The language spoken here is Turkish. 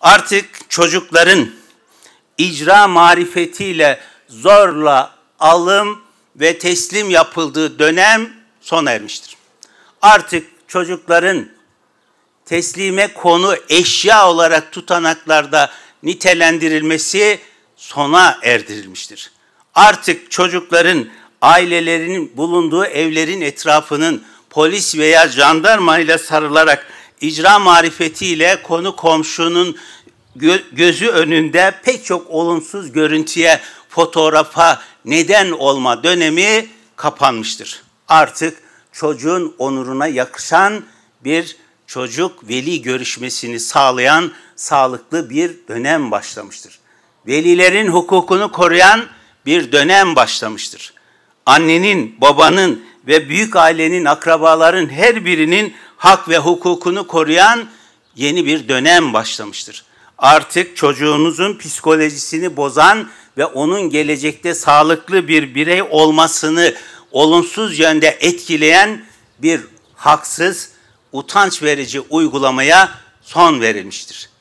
Artık çocukların icra marifetiyle zorla alım ve teslim yapıldığı dönem sona ermiştir. Artık çocukların teslime konu eşya olarak tutanaklarda nitelendirilmesi sona erdirilmiştir. Artık çocukların ailelerinin bulunduğu evlerin etrafının polis veya jandarma ile sarılarak icra marifetiyle konu komşunun gözü önünde pek çok olumsuz görüntüye, fotoğrafa neden olma dönemi kapanmıştır. Artık çocuğun onuruna yakışan bir çocuk veli görüşmesini sağlayan sağlıklı bir dönem başlamıştır. Velilerin hukukunu koruyan bir dönem başlamıştır. Annenin, babanın ve büyük ailenin, akrabaların her birinin hak ve hukukunu koruyan yeni bir dönem başlamıştır. Artık çocuğunuzun psikolojisini bozan ve onun gelecekte sağlıklı bir birey olmasını olumsuz yönde etkileyen bir haksız, utanç verici uygulamaya son verilmiştir.